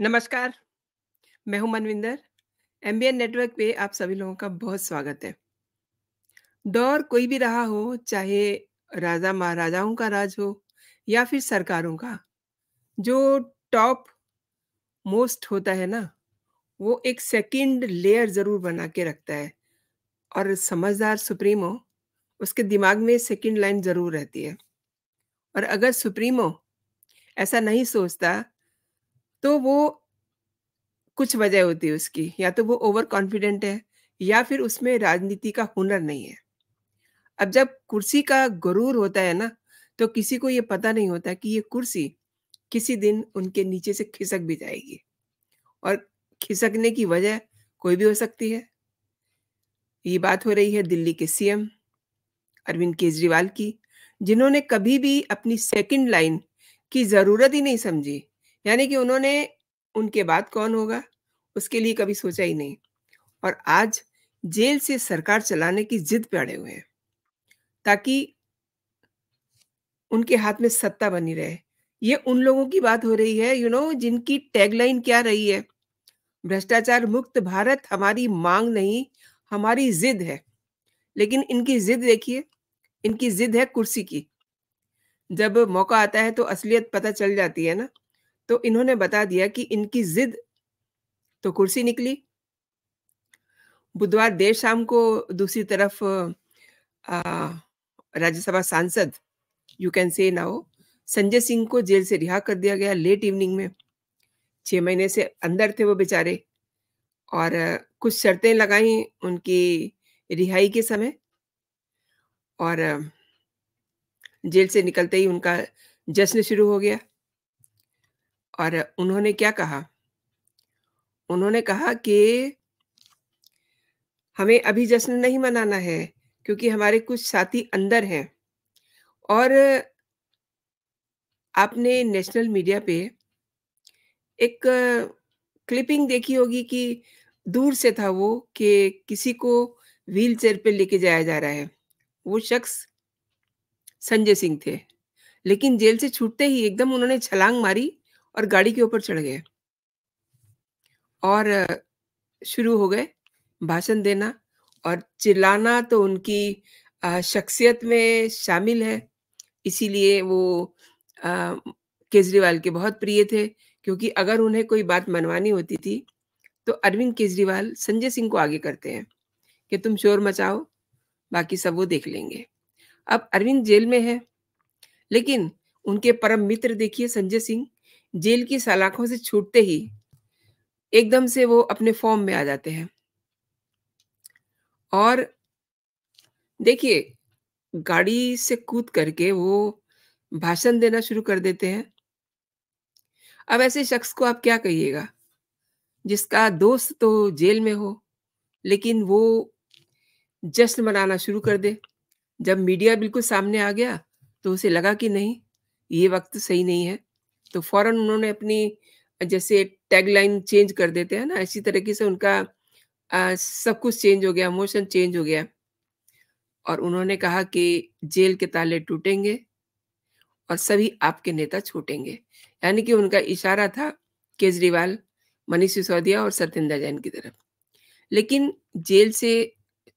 नमस्कार मैं हूं मनविंदर एमबीएन नेटवर्क पे आप सभी लोगों का बहुत स्वागत है दौर कोई भी रहा हो चाहे राजा महाराजाओं का राज हो या फिर सरकारों का जो टॉप मोस्ट होता है ना वो एक सेकंड लेयर ज़रूर बना के रखता है और समझदार सुप्रीमो उसके दिमाग में सेकंड लाइन ज़रूर रहती है और अगर सुप्रीमो ऐसा नहीं सोचता तो वो कुछ वजह होती है उसकी या तो वो ओवर कॉन्फिडेंट है या फिर उसमें राजनीति का हुनर नहीं है अब जब कुर्सी का गुरूर होता है ना तो किसी को ये पता नहीं होता कि ये कुर्सी किसी दिन उनके नीचे से खिसक भी जाएगी और खिसकने की वजह कोई भी हो सकती है ये बात हो रही है दिल्ली के सीएम अरविंद केजरीवाल की जिन्होंने कभी भी अपनी सेकंड लाइन की जरूरत ही नहीं समझी यानी कि उन्होंने उनके बाद कौन होगा उसके लिए कभी सोचा ही नहीं और आज जेल से सरकार चलाने की जिद पे अड़े हुए हैं ताकि उनके हाथ में सत्ता बनी रहे ये उन लोगों की बात हो रही है यू you नो know, जिनकी टैगलाइन क्या रही है भ्रष्टाचार मुक्त भारत हमारी मांग नहीं हमारी जिद है लेकिन इनकी जिद देखिए इनकी जिद है कुर्सी की जब मौका आता है तो असलियत पता चल जाती है ना तो इन्होंने बता दिया कि इनकी जिद तो कुर्सी निकली बुधवार देर शाम को दूसरी तरफ राज्यसभा सांसद you can say now Sanjay Singh को जेल से रिहा कर दिया गया लेट इवनिंग में छह महीने से अंदर थे वो बेचारे और कुछ शर्तें लगाई उनकी रिहाई के समय और जेल से निकलते ही उनका जश्न शुरू हो गया और उन्होंने क्या कहा उन्होंने कहा कि हमें अभी जश्न नहीं मनाना है क्योंकि हमारे कुछ साथी अंदर हैं और आपने नेशनल मीडिया पे एक क्लिपिंग देखी होगी कि दूर से था वो कि किसी को व्हील चेयर पर लेके जाया जा रहा है वो शख्स संजय सिंह थे लेकिन जेल से छूटते ही एकदम उन्होंने छलांग मारी और गाड़ी के ऊपर चढ़ गए और शुरू हो गए भाषण देना और चिल्लाना तो उनकी शख्सियत में शामिल है इसीलिए वो केजरीवाल के बहुत प्रिय थे क्योंकि अगर उन्हें कोई बात मनवानी होती थी तो अरविंद केजरीवाल संजय सिंह को आगे करते हैं कि तुम शोर मचाओ बाकी सब वो देख लेंगे अब अरविंद जेल में है लेकिन उनके परम मित्र देखिए संजय सिंह जेल की सलाखों से छूटते ही एकदम से वो अपने फॉर्म में आ जाते हैं और देखिए गाड़ी से कूद करके वो भाषण देना शुरू कर देते हैं अब ऐसे शख्स को आप क्या कहिएगा जिसका दोस्त तो जेल में हो लेकिन वो जश्न मनाना शुरू कर दे जब मीडिया बिल्कुल सामने आ गया तो उसे लगा कि नहीं ये वक्त सही नहीं है तो फौरन उन्होंने अपनी जैसे टैगलाइन चेंज कर देते हैं ना इसी तरीके से उनका आ, सब कुछ चेंज हो गया मोशन चेंज हो गया और उन्होंने कहा कि जेल के ताले टूटेंगे और सभी आपके नेता छूटेंगे यानी कि उनका इशारा था केजरीवाल मनीष सिसोदिया और सत्येंद्र जैन की तरफ लेकिन जेल से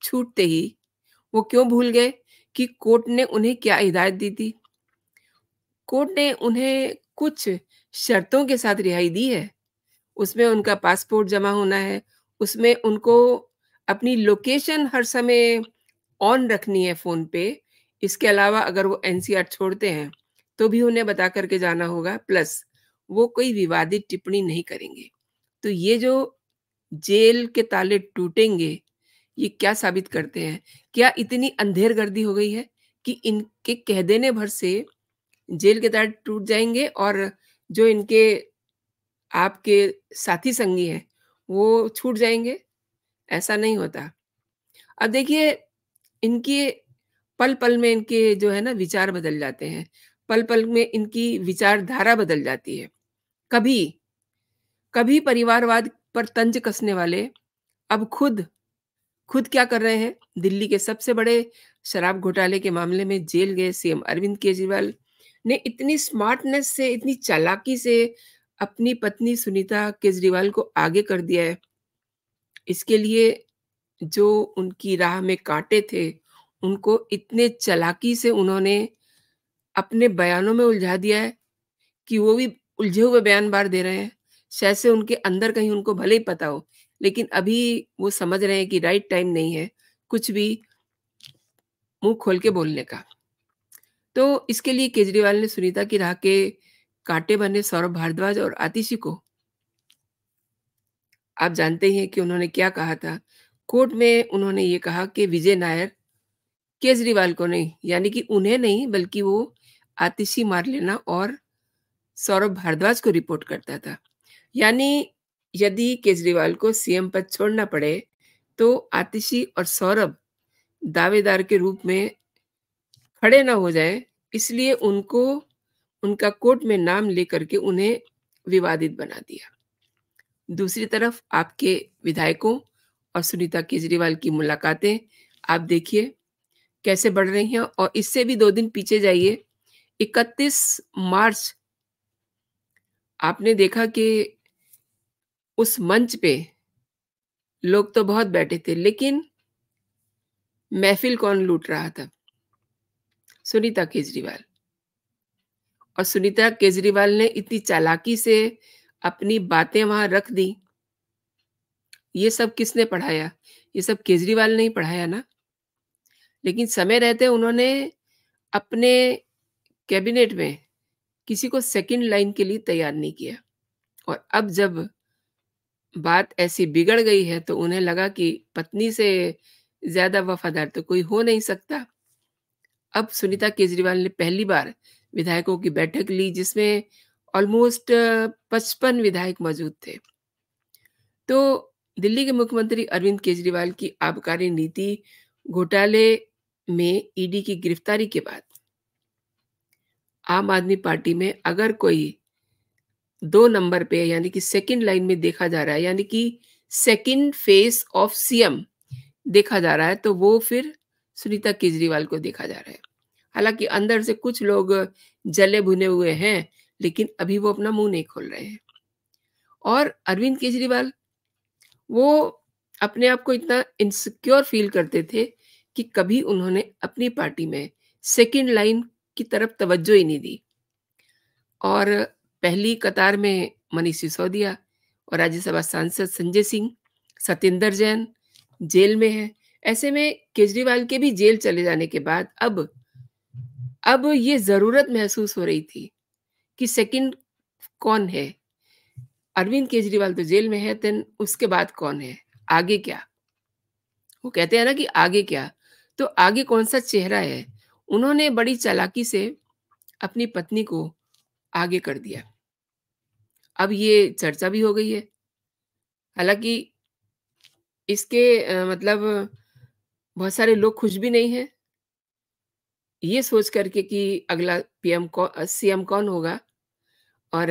छूटते ही वो क्यों भूल गए कि कोर्ट ने उन्हें क्या हिदायत दी थी कोर्ट ने उन्हें कुछ शर्तों के साथ रिहाई दी है उसमें उनका पासपोर्ट जमा होना है उसमें उनको अपनी लोकेशन हर समय ऑन रखनी है फ़ोन पे इसके अलावा अगर वो एनसीआर छोड़ते हैं तो भी उन्हें बता करके जाना होगा प्लस वो कोई विवादित टिप्पणी नहीं करेंगे तो ये जो जेल के ताले टूटेंगे ये क्या साबित करते हैं क्या इतनी अंधेर गर्दी हो गई है कि इनके कह देने भर से जेल के तार टूट जाएंगे और जो इनके आपके साथी संगी हैं वो छूट जाएंगे ऐसा नहीं होता अब देखिए इनके पल पल में इनके जो है ना विचार बदल जाते हैं पल पल में इनकी विचारधारा बदल जाती है कभी कभी परिवारवाद पर तंज कसने वाले अब खुद खुद क्या कर रहे हैं दिल्ली के सबसे बड़े शराब घोटाले के मामले में जेल गए सीएम अरविंद केजरीवाल ने इतनी स्मार्टनेस से इतनी चालाकी से अपनी पत्नी सुनीता केजरीवाल को आगे कर दिया है इसके लिए जो उनकी राह में कांटे थे उनको इतने चालाकी से उन्होंने अपने बयानों में उलझा दिया है कि वो भी उलझे हुए बयान बार दे रहे हैं शायद से उनके अंदर कहीं उनको भले ही पता हो लेकिन अभी वो समझ रहे हैं कि राइट टाइम नहीं है कुछ भी मुंह खोल के बोलने का तो इसके लिए केजरीवाल ने सुनीता की राह के कांटे बने सौरभ भारद्वाज और आतिशी को आप जानते हैं कि उन्होंने क्या कहा था कोर्ट में उन्होंने ये कहा कि विजय नायर केजरीवाल को नहीं यानी कि उन्हें नहीं बल्कि वो आतिशी मार लेना और सौरभ भारद्वाज को रिपोर्ट करता था यानी यदि केजरीवाल को सीएम पद छोड़ना पड़े तो आतिशी और सौरभ दावेदार के रूप में खड़े ना हो जाएं इसलिए उनको उनका कोर्ट में नाम लेकर के उन्हें विवादित बना दिया दूसरी तरफ आपके विधायकों और सुनीता केजरीवाल की मुलाकातें आप देखिए कैसे बढ़ रही हैं और इससे भी दो दिन पीछे जाइए 31 मार्च आपने देखा कि उस मंच पे लोग तो बहुत बैठे थे लेकिन महफिल कौन लूट रहा था सुनीता केजरीवाल और सुनीता केजरीवाल ने इतनी चालाकी से अपनी बातें वहां रख दी ये सब किसने पढ़ाया ये सब केजरीवाल ने ही पढ़ाया ना लेकिन समय रहते उन्होंने अपने कैबिनेट में किसी को सेकंड लाइन के लिए तैयार नहीं किया और अब जब बात ऐसी बिगड़ गई है तो उन्हें लगा कि पत्नी से ज्यादा वफादार तो कोई हो नहीं सकता अब सुनीता केजरीवाल ने पहली बार विधायकों की बैठक ली जिसमें ऑलमोस्ट पचपन विधायक मौजूद थे तो दिल्ली के मुख्यमंत्री अरविंद केजरीवाल की आबकारी नीति घोटाले में ईडी की गिरफ्तारी के बाद आम आदमी पार्टी में अगर कोई दो नंबर पे यानी कि सेकंड लाइन में देखा जा रहा है यानी कि सेकंड फेस ऑफ सीएम देखा जा रहा है तो वो फिर सुनीता केजरीवाल को देखा जा रहा है हालांकि अंदर से कुछ लोग जले भुने हुए हैं लेकिन अभी वो अपना मुंह नहीं खोल रहे हैं और अरविंद केजरीवाल वो अपने आप को इतना इनसिक्योर फील करते थे कि कभी उन्होंने अपनी पार्टी में सेकेंड लाइन की तरफ तवज्जो ही नहीं दी और पहली कतार में मनीष सिसोदिया और राज्यसभा सांसद संजय सिंह सत्येंद्र जैन जेल में है ऐसे में केजरीवाल के भी जेल चले जाने के बाद अब अब ये जरूरत महसूस हो रही थी कि सेकंड कौन है अरविंद केजरीवाल तो जेल में है देन उसके बाद कौन है आगे क्या वो कहते हैं ना कि आगे क्या तो आगे कौन सा चेहरा है उन्होंने बड़ी चालाकी से अपनी पत्नी को आगे कर दिया अब ये चर्चा भी हो गई है हालांकि इसके मतलब बहुत सारे लोग खुश भी नहीं हैं ये सोच करके कि अगला पीएम कौन सीएम कौन होगा और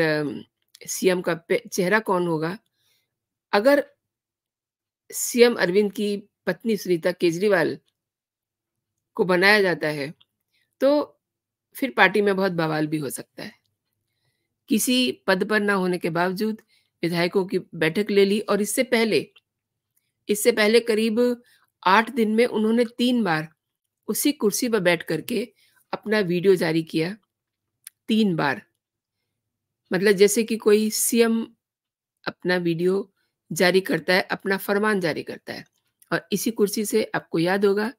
सीएम का चेहरा कौन होगा अगर सीएम अरविंद की पत्नी सुनीता केजरीवाल को बनाया जाता है तो फिर पार्टी में बहुत बवाल भी हो सकता है किसी पद पर ना होने के बावजूद विधायकों की बैठक ले ली और इससे पहले इससे पहले करीब आठ दिन में उन्होंने तीन बार उसी कुर्सी पर बैठ करके अपना वीडियो जारी किया तीन बार मतलब जैसे कि कोई सीएम अपना वीडियो जारी करता है अपना फरमान जारी करता है और इसी कुर्सी से आपको याद होगा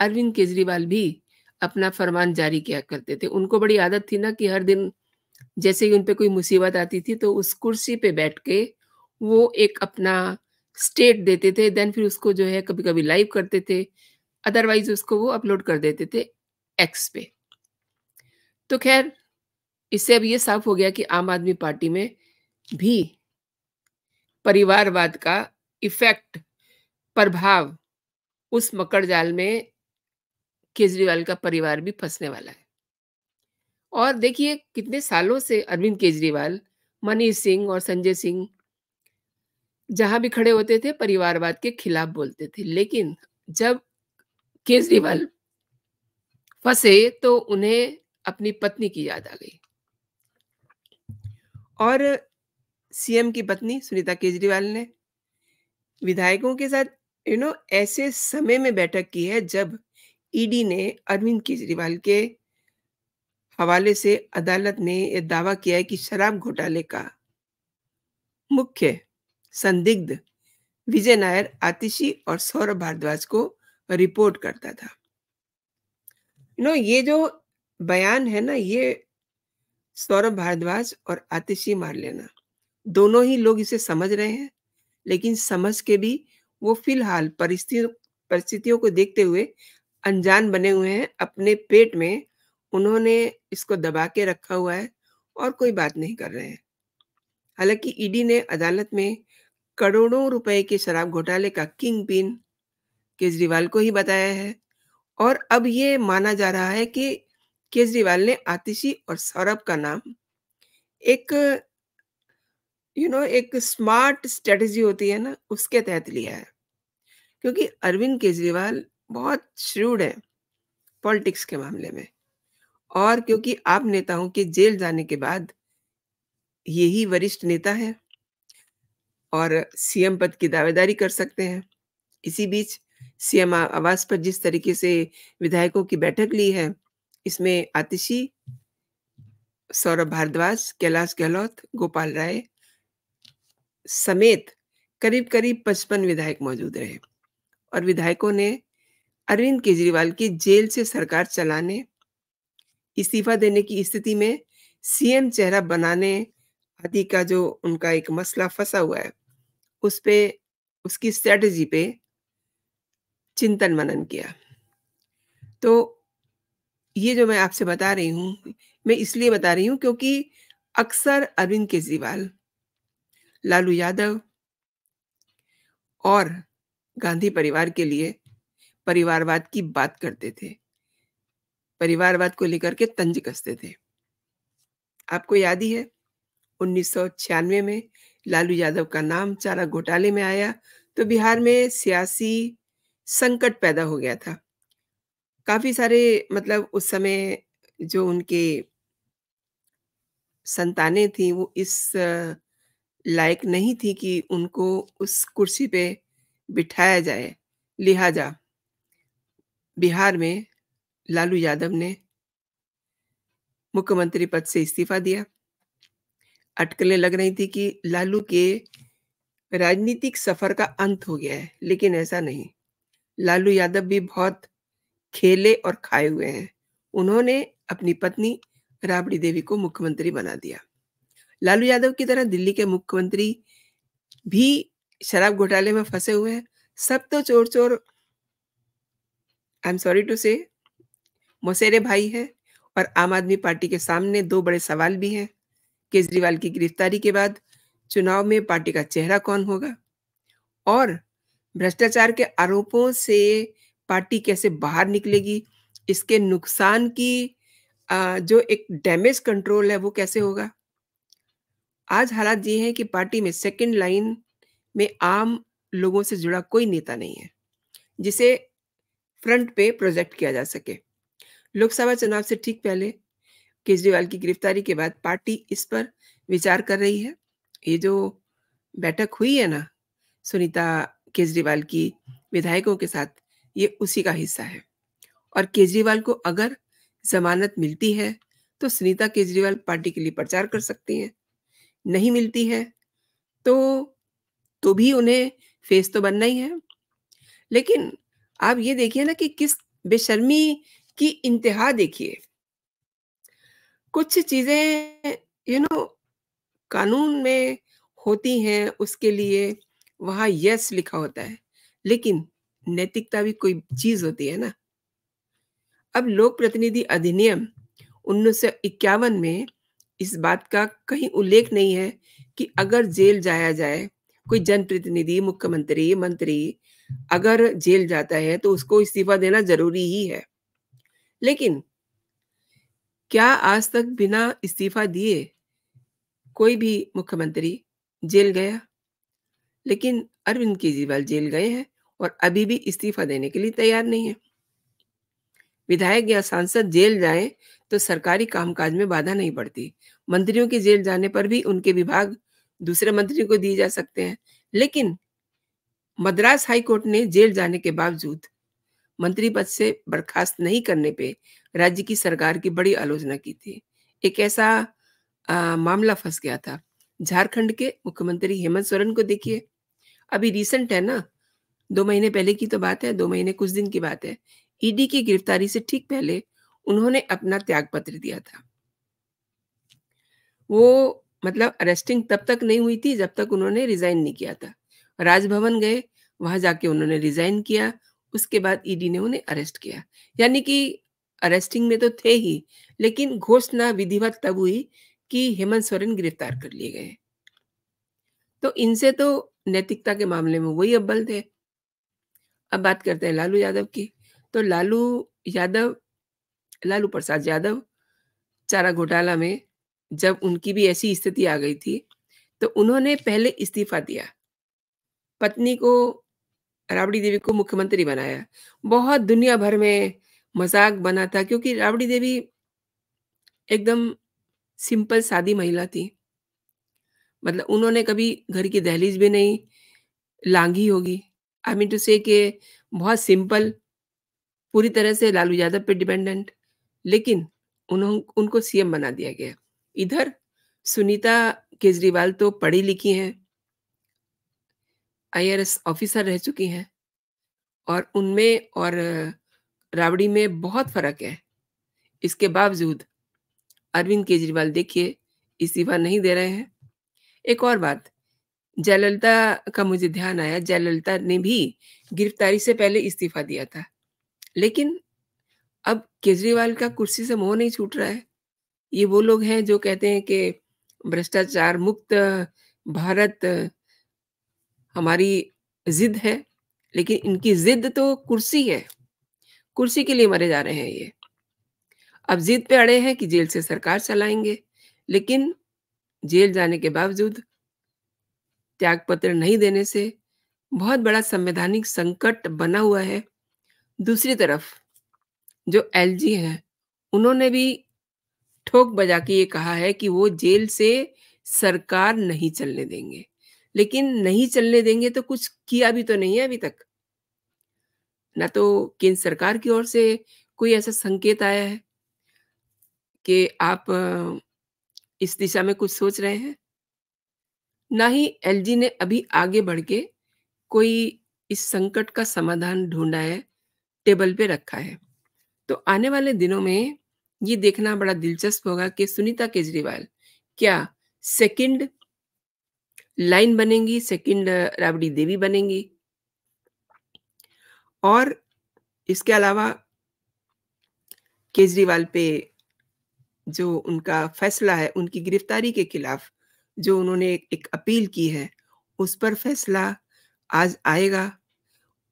अरविंद केजरीवाल भी अपना फरमान जारी किया करते थे उनको बड़ी आदत थी ना कि हर दिन जैसे ही उन पर कोई मुसीबत आती थी तो उस कुर्सी पे बैठ के वो एक अपना स्टेट देते थे देन फिर उसको जो है कभी कभी लाइव करते थे अदरवाइज उसको वो अपलोड कर देते थे एक्स पे तो खैर इससे अब ये साफ हो गया कि आम आदमी पार्टी में भी परिवारवाद का इफेक्ट प्रभाव उस मकड़ जाल में केजरीवाल का परिवार भी फंसने वाला है और देखिए कितने सालों से अरविंद केजरीवाल मनीष सिंह और संजय सिंह जहां भी खड़े होते थे परिवारवाद के खिलाफ बोलते थे लेकिन जब केजरीवाल फंसे तो उन्हें अपनी पत्नी की याद आ गई और सीएम की पत्नी सुनीता केजरीवाल ने विधायकों के साथ यू नो ऐसे समय में बैठक की है जब ईडी ने अरविंद केजरीवाल के हवाले से अदालत ने यह दावा किया है कि शराब घोटाले का मुख्य संदिग्ध विजय नायर आतिशी और सौरभ भारद्वाज को रिपोर्ट करता था यू नो ये जो बयान है ना ये सौरभ भारद्वाज और आतिशी मार लेना दोनों ही लोग इसे समझ रहे हैं लेकिन समझ के भी वो फिलहाल परिस्थितियों परिस्थितियों को देखते हुए अनजान बने हुए हैं अपने पेट में उन्होंने इसको दबा के रखा हुआ है और कोई बात नहीं कर रहे हैं हालांकि ईडी ने अदालत में करोड़ों रुपए के शराब घोटाले का किंग पिन केजरीवाल को ही बताया है और अब ये माना जा रहा है कि केजरीवाल ने आतिशी और सौरभ का नाम एक यू you नो know, एक स्मार्ट स्ट्रेटजी होती है ना उसके तहत लिया है क्योंकि अरविंद केजरीवाल बहुत श्रूड है पॉलिटिक्स के मामले में और क्योंकि आप नेताओं के जेल जाने के बाद यही वरिष्ठ नेता है और सीएम पद की दावेदारी कर सकते हैं इसी बीच सीएम आवास पर जिस तरीके से विधायकों की बैठक ली है इसमें आतिशी सौरभ भारद्वाज कैलाश गहलोत गोपाल राय समेत करीब करीब पचपन विधायक मौजूद रहे और विधायकों ने अरविंद केजरीवाल की जेल से सरकार चलाने इस्तीफा देने की स्थिति में सीएम चेहरा बनाने आदि का जो उनका एक मसला फंसा हुआ है उस पे उसकी स्ट्रेटजी पे चिंतन मनन किया तो ये जो मैं आपसे बता रही हूँ मैं इसलिए बता रही हूँ क्योंकि अक्सर अरविंद केजरीवाल लालू यादव और गांधी परिवार के लिए परिवारवाद की बात करते थे परिवारवाद को लेकर के तंज कसते थे आपको याद ही है उन्नीस में लालू यादव का नाम चारा घोटाले में आया तो बिहार में सियासी संकट पैदा हो गया था काफी सारे मतलब उस समय जो उनके संतानें थी वो इस लायक नहीं थी कि उनको उस कुर्सी पे बिठाया जाए लिहाजा बिहार में लालू यादव ने मुख्यमंत्री पद से इस्तीफा दिया अटकलें लग रही थी कि लालू के राजनीतिक सफर का अंत हो गया है लेकिन ऐसा नहीं लालू यादव भी बहुत खेले और खाए हुए हैं उन्होंने अपनी पत्नी राबड़ी देवी को मुख्यमंत्री बना दिया लालू यादव की तरह दिल्ली के मुख्यमंत्री भी शराब घोटाले में फंसे हुए हैं सब तो चोर चोर आई एम सॉरी टू से मोसेरे भाई है और आम आदमी पार्टी के सामने दो बड़े सवाल भी हैं केजरीवाल की गिरफ्तारी के बाद चुनाव में पार्टी का चेहरा कौन होगा और भ्रष्टाचार के आरोपों से पार्टी कैसे बाहर निकलेगी इसके नुकसान की जो एक डैमेज कंट्रोल है वो कैसे होगा आज हालात ये हैं कि पार्टी में सेकंड लाइन में आम लोगों से जुड़ा कोई नेता नहीं है जिसे फ्रंट पे प्रोजेक्ट किया जा सके लोकसभा चुनाव से ठीक पहले केजरीवाल की गिरफ्तारी के बाद पार्टी इस पर विचार कर रही है ये जो बैठक हुई है ना सुनीता केजरीवाल की विधायकों के साथ ये उसी का हिस्सा है और केजरीवाल को अगर जमानत मिलती है तो सुनीता केजरीवाल पार्टी के लिए प्रचार कर सकती हैं नहीं मिलती है तो तो भी उन्हें फेस तो बनना ही है लेकिन आप ये देखिए ना कि किस बेशर्मी की इंतहा देखिए कुछ चीज़ें यू नो कानून में होती हैं उसके लिए वहां यस लिखा होता है लेकिन नैतिकता भी कोई चीज होती है ना अब लोक प्रतिनिधि अधिनियम उन्नीस में इस बात का कहीं उल्लेख नहीं है कि अगर जेल जाया जाए कोई जनप्रतिनिधि मुख्यमंत्री मंत्री अगर जेल जाता है तो उसको इस्तीफा देना जरूरी ही है लेकिन क्या आज तक बिना इस्तीफा दिए कोई भी मुख्यमंत्री जेल गया लेकिन अरविंद केजरीवाल जेल गए हैं और अभी भी इस्तीफा देने के लिए तैयार नहीं है विधायक या सांसद जेल जाए तो सरकारी कामकाज में बाधा नहीं पड़ती मंत्रियों के जेल जाने पर भी उनके विभाग दूसरे मंत्रियों को दिए जा सकते हैं लेकिन मद्रास हाईकोर्ट ने जेल जाने के बावजूद मंत्री पद से बर्खास्त नहीं करने पे राज्य की सरकार की बड़ी आलोचना की थी एक ऐसा आ, मामला फंस गया था झारखंड के मुख्यमंत्री हेमंत सोरेन को देखिए अभी रिसेंट है ना दो महीने पहले की तो बात है दो महीने कुछ दिन की बात है ईडी e की गिरफ्तारी से ठीक पहले उन्होंने अपना त्याग पत्र दिया था वो मतलब अरेस्टिंग तब तक नहीं हुई थी जब तक उन्होंने रिजाइन नहीं किया था राजभवन गए वहां जाके उन्होंने रिजाइन किया उसके बाद ईडी e ने उन्हें अरेस्ट किया यानी कि अरेस्टिंग में तो थे ही लेकिन घोषणा विधिवत तब हुई कि हेमंत सोरेन गिरफ्तार कर लिए गए तो इनसे तो नैतिकता के मामले में वही अब्बल थे अब बात करते हैं लालू यादव की तो लालू यादव लालू प्रसाद यादव चारा घोटाला में जब उनकी भी ऐसी स्थिति आ गई थी तो उन्होंने पहले इस्तीफा दिया पत्नी को राबड़ी देवी को मुख्यमंत्री बनाया बहुत दुनिया भर में मजाक बना था क्योंकि राबड़ी देवी एकदम सिंपल सादी महिला थी मतलब उन्होंने कभी घर की दहलीज भी नहीं लांगी होगी आई मीन टू से के बहुत सिंपल पूरी तरह से लालू यादव पे डिपेंडेंट लेकिन उन्होंने उनको सीएम बना दिया गया इधर सुनीता केजरीवाल तो पढ़ी लिखी हैं आईआरएस ऑफिसर रह चुकी हैं और उनमें और राबड़ी में बहुत फर्क है इसके बावजूद अरविंद केजरीवाल देखिए इस्तीफा नहीं दे रहे हैं एक और बात जयललिता का मुझे ध्यान आया जयललिता ने भी गिरफ्तारी से पहले इस्तीफा दिया था लेकिन अब केजरीवाल का कुर्सी से मोह नहीं छूट रहा है ये वो लोग हैं जो कहते हैं कि भ्रष्टाचार मुक्त भारत हमारी जिद है लेकिन इनकी जिद तो कुर्सी है कुर्सी के लिए मरे जा रहे हैं ये अब जिद पे अड़े हैं कि जेल से सरकार चलाएंगे लेकिन जेल जाने के बावजूद त्याग पत्र नहीं देने से बहुत बड़ा संवैधानिक संकट बना हुआ है दूसरी तरफ जो एलजी हैं उन्होंने भी ठोक बजा के ये कहा है कि वो जेल से सरकार नहीं चलने देंगे लेकिन नहीं चलने देंगे तो कुछ किया भी तो नहीं है अभी तक ना तो केंद्र सरकार की ओर से कोई ऐसा संकेत आया है कि आप इस दिशा में कुछ सोच रहे हैं ना ही एलजी ने अभी आगे बढ़ के कोई इस संकट का समाधान ढूंढा है टेबल पे रखा है तो आने वाले दिनों में ये देखना बड़ा दिलचस्प होगा कि सुनीता केजरीवाल क्या सेकंड लाइन बनेंगी सेकंड राबड़ी देवी बनेंगी और इसके अलावा केजरीवाल पे जो उनका फैसला है उनकी गिरफ्तारी के खिलाफ जो उन्होंने एक अपील की है उस पर फैसला आज आएगा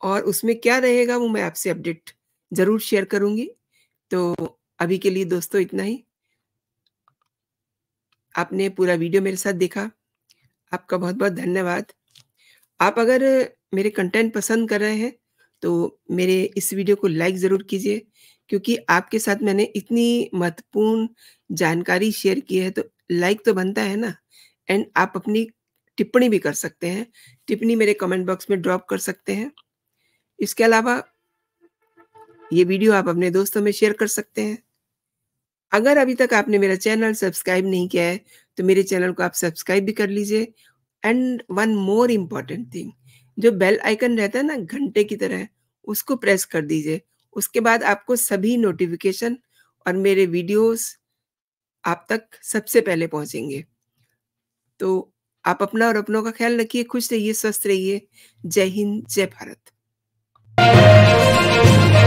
और उसमें क्या रहेगा वो मैं आपसे अपडेट जरूर शेयर करूंगी तो अभी के लिए दोस्तों इतना ही आपने पूरा वीडियो मेरे साथ देखा आपका बहुत बहुत धन्यवाद आप अगर मेरे कंटेंट पसंद कर रहे हैं तो मेरे इस वीडियो को लाइक ज़रूर कीजिए क्योंकि आपके साथ मैंने इतनी महत्वपूर्ण जानकारी शेयर की है तो लाइक तो बनता है ना एंड आप अपनी टिप्पणी भी कर सकते हैं टिप्पणी मेरे कमेंट बॉक्स में ड्रॉप कर सकते हैं इसके अलावा ये वीडियो आप अपने दोस्तों में शेयर कर सकते हैं अगर अभी तक आपने मेरा चैनल सब्सक्राइब नहीं किया है तो मेरे चैनल को आप सब्सक्राइब भी कर लीजिए and one more important thing जो बेल आइकन रहता है ना घंटे की तरह उसको प्रेस कर दीजिए उसके बाद आपको सभी नोटिफिकेशन और मेरे वीडियोस आप तक सबसे पहले पहुंचेंगे तो आप अपना और अपनों का ख्याल रखिए खुश रहिए स्वस्थ रहिए जय हिंद जय भारत